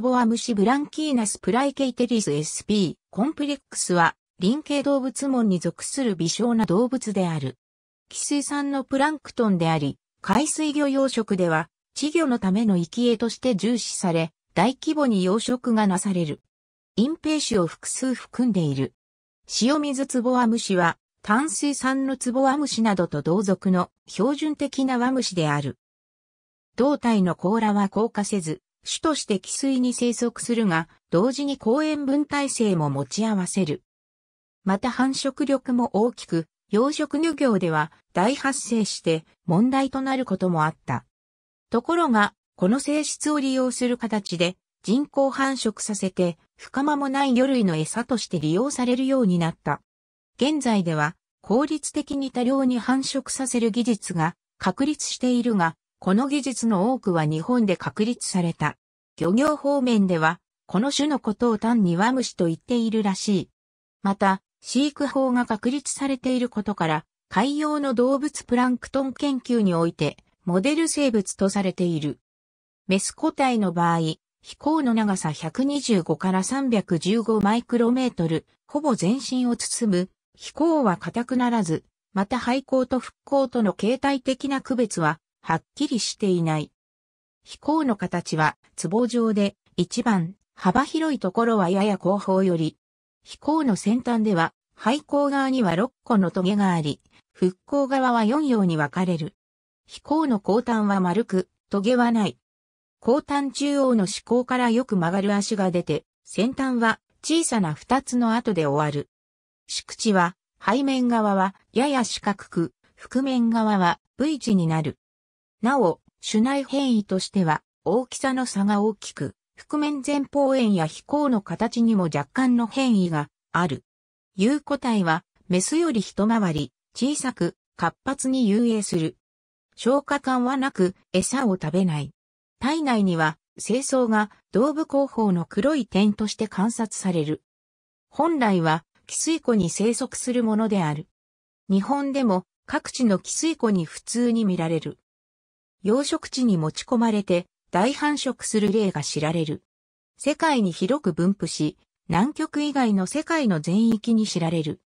ボアムシブランキーナスプライケイテリス SP コンプレックスは臨系動物門に属する微小な動物である。寄水産のプランクトンであり、海水魚養殖では稚魚のための生き餌として重視され、大規模に養殖がなされる。隠蔽種を複数含んでいる。塩水ツボアムシは淡水産のツボアムシなどと同族の標準的なワムシである。胴体の甲羅は硬化せず、種として汽水に生息するが、同時に公園分体制も持ち合わせる。また繁殖力も大きく、養殖漁業では大発生して問題となることもあった。ところが、この性質を利用する形で人工繁殖させて深間もない魚類の餌として利用されるようになった。現在では効率的に多量に繁殖させる技術が確立しているが、この技術の多くは日本で確立された。漁業方面では、この種のことを単にワムシと言っているらしい。また、飼育法が確立されていることから、海洋の動物プランクトン研究において、モデル生物とされている。メス個体の場合、飛行の長さ125から315マイクロメートル、ほぼ全身を包む、飛行は硬くならず、また廃校と復興との形態的な区別ははっきりしていない。飛行の形は壺状で、一番幅広いところはやや後方より、飛行の先端では、背後側には6個の棘があり、復興側は4様に分かれる。飛行の後端は丸く、棘はない。後端中央の四向からよく曲がる足が出て、先端は小さな二つの跡で終わる。敷地は、背面側はやや四角く、覆面側は V 字になる。なお、種内変異としては、大きさの差が大きく、覆面前方炎や飛行の形にも若干の変異がある。有個体は、メスより一回り、小さく、活発に遊泳する。消化管はなく、餌を食べない。体内には、清掃が胴部後方の黒い点として観察される。本来は、汽水湖に生息するものである。日本でも各地の汽水湖に普通に見られる。養殖地に持ち込まれて大繁殖する例が知られる。世界に広く分布し、南極以外の世界の全域に知られる。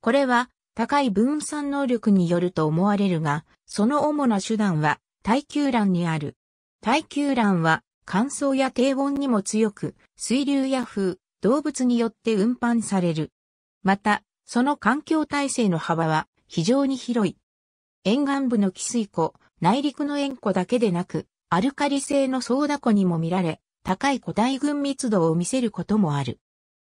これは高い分散能力によると思われるが、その主な手段は耐久卵にある。耐久卵は乾燥や低温にも強く、水流や風、動物によって運搬される。また、その環境体制の幅は非常に広い。沿岸部の汽水湖、内陸の塩湖だけでなく、アルカリ性のソーダ湖にも見られ、高い個体群密度を見せることもある。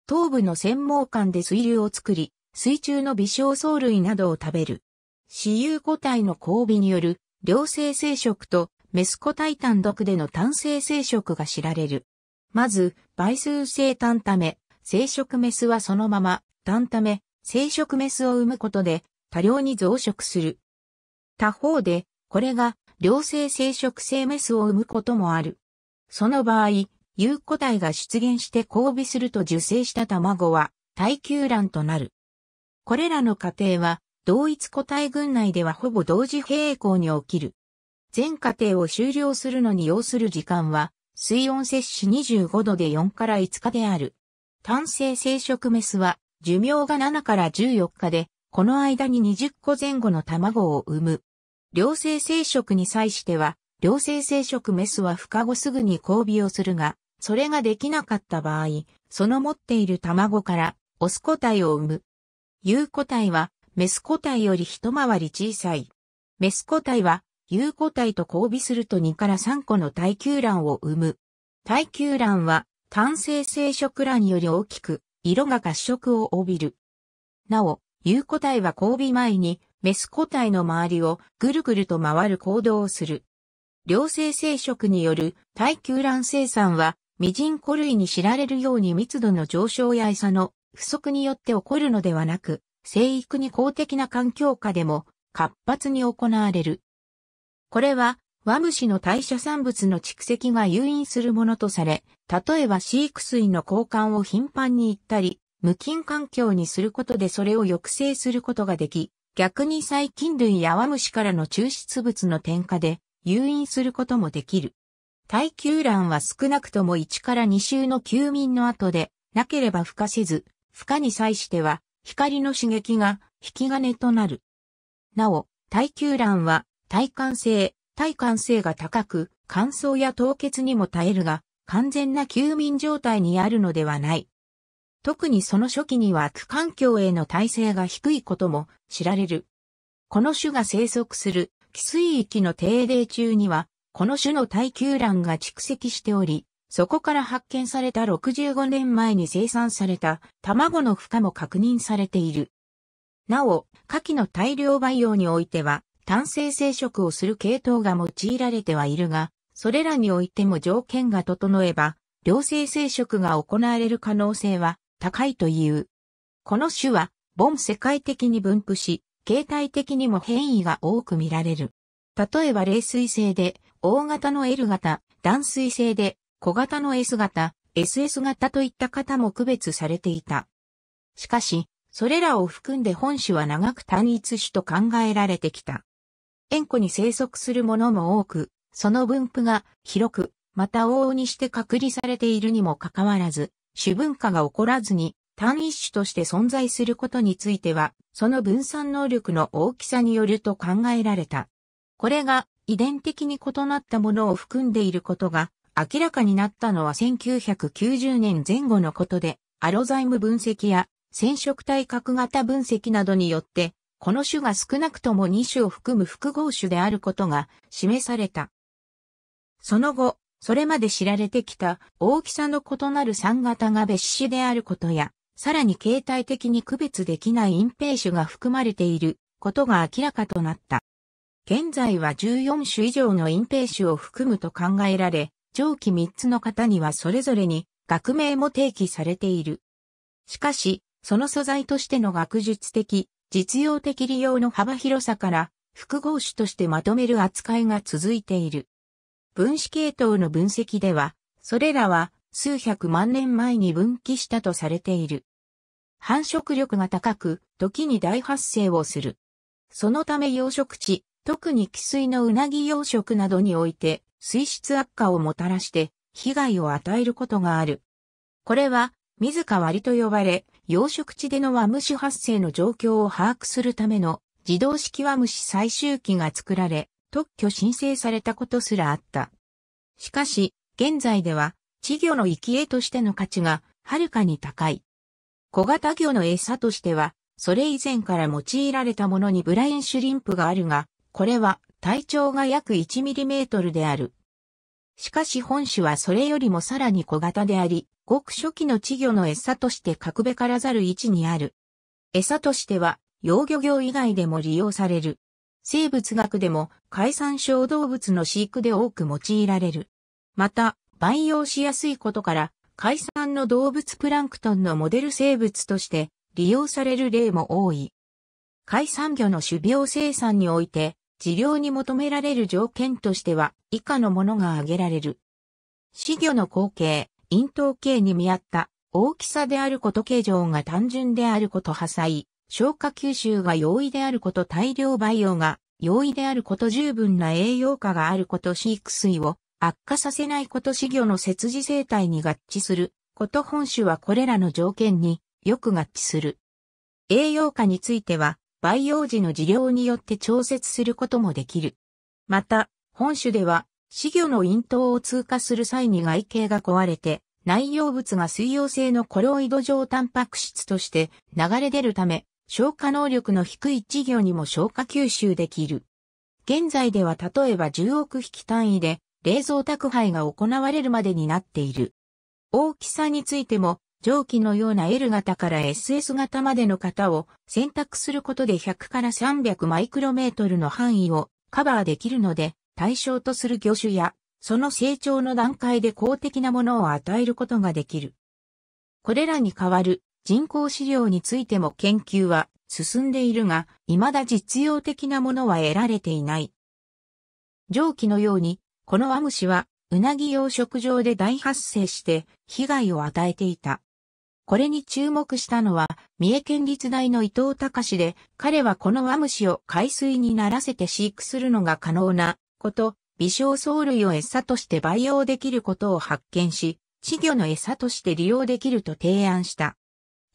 頭部の繊毛管で水流を作り、水中の微小藻類などを食べる。私有個体の交尾による良性生殖とメス個体単独での単性生殖が知られる。まず、倍数性単ため、生殖メスはそのまま、単ため、生殖メスを産むことで、多量に増殖する。他方で、これが良性生殖性メスを生むこともある。その場合、有個体が出現して交尾すると受精した卵は耐久卵となる。これらの過程は同一個体群内ではほぼ同時並行に起きる。全過程を終了するのに要する時間は水温摂取25度で4から5日である。単性生殖メスは寿命が7から14日で、この間に20個前後の卵を産む。両性生殖に際しては、両性生殖メスは孵化後すぐに交尾をするが、それができなかった場合、その持っている卵からオス個体を産む。有個体はメス個体より一回り小さい。メス個体は有個体と交尾すると2から3個の耐久卵を産む。耐久卵は単性生殖卵より大きく、色が褐色を帯びる。なお、有個体は交尾前にメス個体の周りをぐるぐると回る行動をする。両性生殖による耐久卵生産は、ミジンコ類に知られるように密度の上昇や餌の不足によって起こるのではなく、生育に公的な環境下でも活発に行われる。これは、ワムシの代謝産物の蓄積が誘引するものとされ、例えば飼育水の交換を頻繁に行ったり、無菌環境にすることでそれを抑制することができ、逆に細菌類やワムシからの抽出物の添加で誘引することもできる。耐久卵は少なくとも1から2週の休眠の後で、なければ孵化せず、孵化に際しては、光の刺激が引き金となる。なお、耐久卵は耐寒性、耐寒性が高く、乾燥や凍結にも耐えるが、完全な休眠状態にあるのではない。特にその初期には区環境への耐性が低いことも知られる。この種が生息する寄水域の定例中には、この種の耐久卵が蓄積しており、そこから発見された65年前に生産された卵の孵化も確認されている。なお、下記の大量培養においては、単性生殖をする系統が用いられてはいるが、それらにおいても条件が整えば、良性生殖が行われる可能性は高いという。この種は、ボン世界的に分布し、形態的にも変異が多く見られる。例えば冷水性で、大型の L 型、断水性で、小型の S 型、SS 型といった型も区別されていた。しかし、それらを含んで本種は長く単一種と考えられてきた。塩湖に生息するものも多く、その分布が広く、また往々にして隔離されているにもかかわらず、主文化が起こらずに単一種として存在することについては、その分散能力の大きさによると考えられた。これが遺伝的に異なったものを含んでいることが明らかになったのは1990年前後のことで、アロザイム分析や染色体核型分析などによって、この種が少なくとも2種を含む複合種であることが示された。その後、それまで知られてきた大きさの異なる3型が別種であることや、さらに形態的に区別できない隠蔽種が含まれていることが明らかとなった。現在は14種以上の隠蔽種を含むと考えられ、上記3つの方にはそれぞれに学名も提起されている。しかし、その素材としての学術的、実用的利用の幅広さから、複合種としてまとめる扱いが続いている。分子系統の分析では、それらは数百万年前に分岐したとされている。繁殖力が高く、時に大発生をする。そのため養殖地、特に汽水のうなぎ養殖などにおいて、水質悪化をもたらして、被害を与えることがある。これは、水ら割と呼ばれ、養殖地での和虫発生の状況を把握するための自動式和虫最終機が作られ、特許申請されたことすらあった。しかし、現在では、稚魚の生き餌としての価値が、はるかに高い。小型魚の餌としては、それ以前から用いられたものにブラインシュリンプがあるが、これは体長が約 1mm である。しかし本種はそれよりもさらに小型であり、ごく初期の稚魚の餌として格べからざる位置にある。餌としては、養魚業以外でも利用される。生物学でも解散小動物の飼育で多く用いられる。また、培養しやすいことから、解散の動物プランクトンのモデル生物として利用される例も多い。解散魚の種苗生産において、治療に求められる条件としては、以下のものが挙げられる。死魚の後継、咽頭形に見合った大きさであること形状が単純であること破砕、消化吸収が容易であること大量培養が容易であること十分な栄養価があること飼育水を悪化させないこと飼魚の切除生態に合致すること本種はこれらの条件によく合致する。栄養価については培養時の治療によって調節することもできる。また、本種では、死魚の咽頭を通過する際に外形が壊れて、内容物が水溶性のコロイド状タンパク質として流れ出るため、消化能力の低い稚魚にも消化吸収できる。現在では例えば10億匹単位で冷蔵宅配が行われるまでになっている。大きさについても蒸気のような L 型から SS 型までの型を選択することで100から300マイクロメートルの範囲をカバーできるので対象とする魚種やその成長の段階で公的なものを与えることができる。これらに代わる人工飼料についても研究は進んでいるが、未だ実用的なものは得られていない。上記のように、このアムシは、うなぎ養殖場で大発生して被害を与えていた。これに注目したのは、三重県立大の伊藤隆で、彼はこのアムシを海水にならせて飼育するのが可能なこと、微小藻類を餌として培養できることを発見し、稚魚の餌として利用できると提案した。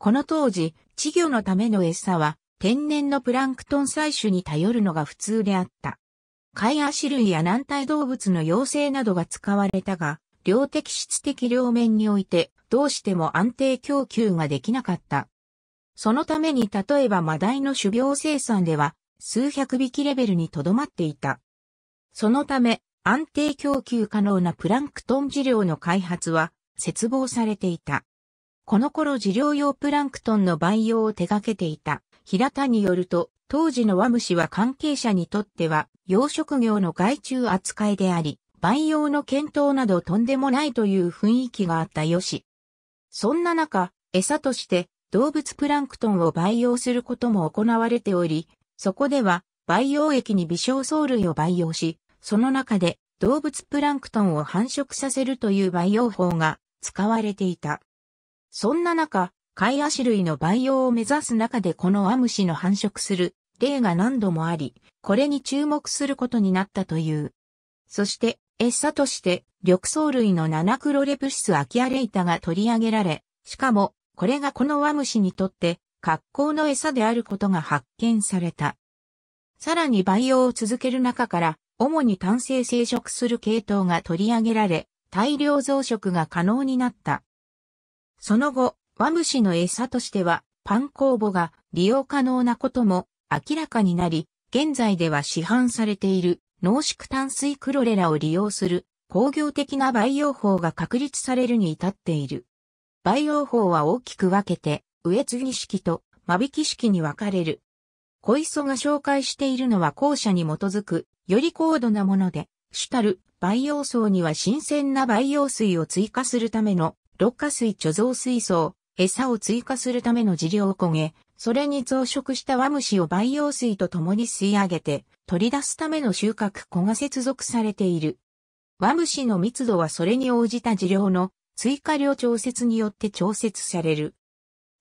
この当時、稚魚のための餌は天然のプランクトン採取に頼るのが普通であった。貝足類や軟体動物の幼生などが使われたが、量的質的両面においてどうしても安定供給ができなかった。そのために例えばマダイの種苗生産では数百匹レベルにとどまっていた。そのため安定供給可能なプランクトン治療の開発は切望されていた。この頃治療用プランクトンの培養を手掛けていた。平田によると、当時のワムシは関係者にとっては、養殖業の害虫扱いであり、培養の検討などとんでもないという雰囲気があったよし。そんな中、餌として動物プランクトンを培養することも行われており、そこでは培養液に微小藻類を培養し、その中で動物プランクトンを繁殖させるという培養法が使われていた。そんな中、アシ類の培養を目指す中でこのアムシの繁殖する例が何度もあり、これに注目することになったという。そして、餌として、緑藻類のナナクロレプシスアキアレイタが取り上げられ、しかも、これがこのワムシにとって、格好の餌であることが発見された。さらに培養を続ける中から、主に単性生殖する系統が取り上げられ、大量増殖が可能になった。その後、ワムシの餌としては、パン酵母が利用可能なことも明らかになり、現在では市販されている濃縮炭水クロレラを利用する工業的な培養法が確立されるに至っている。培養法は大きく分けて、植継ぎ式と間引き式に分かれる。小磯が紹介しているのは後者に基づく、より高度なもので、主たる培養層には新鮮な培養水を追加するためのろ過水貯蔵水槽、餌を追加するための飼料を焦げ、それに増殖したワムシを培養水と共に吸い上げて、取り出すための収穫庫が接続されている。ワムシの密度はそれに応じた治療の追加量調節によって調節される。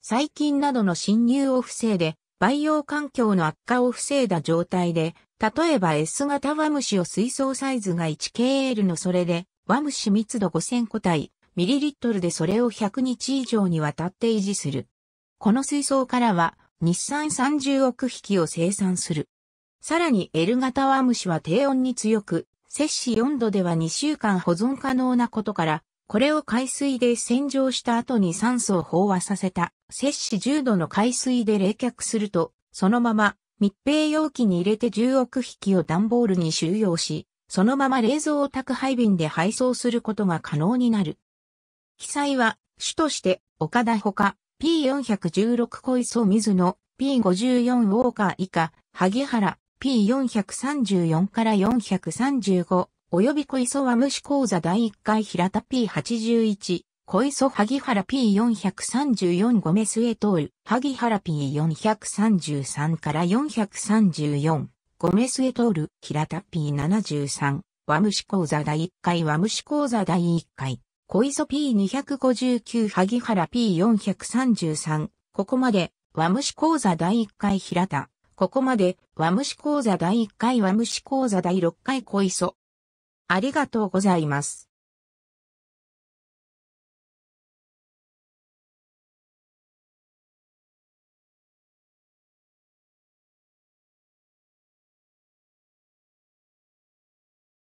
細菌などの侵入を防いで、培養環境の悪化を防いだ状態で、例えば S 型ワムシを水槽サイズが 1KL のそれで、ワムシ密度5000個体、ミリリットルでそれを100日以上にわたって維持する。この水槽からは日産30億匹を生産する。さらに L 型ワームシは低温に強く、摂氏4度では2週間保存可能なことから、これを海水で洗浄した後に酸素を飽和させた、摂氏10度の海水で冷却すると、そのまま密閉容器に入れて10億匹を段ボールに収容し、そのまま冷蔵宅配便で配送することが可能になる。記載は、主として、岡田ほか、P416 小磯水野、P54 ウォーカー以下、萩原、P434 から435、及び小磯は無視講座第1回平田 P81、小磯萩原 P434 ゴメスエトール、萩原 P433 から434、ゴメスエトール、平田 P73、和虫講座第1回和虫講座第1回。小磯 P259 萩原 P433。ここまで、和虫講座第1回平田。ここまで、和虫講座第1回和虫講座第6回小磯。ありがとうございます。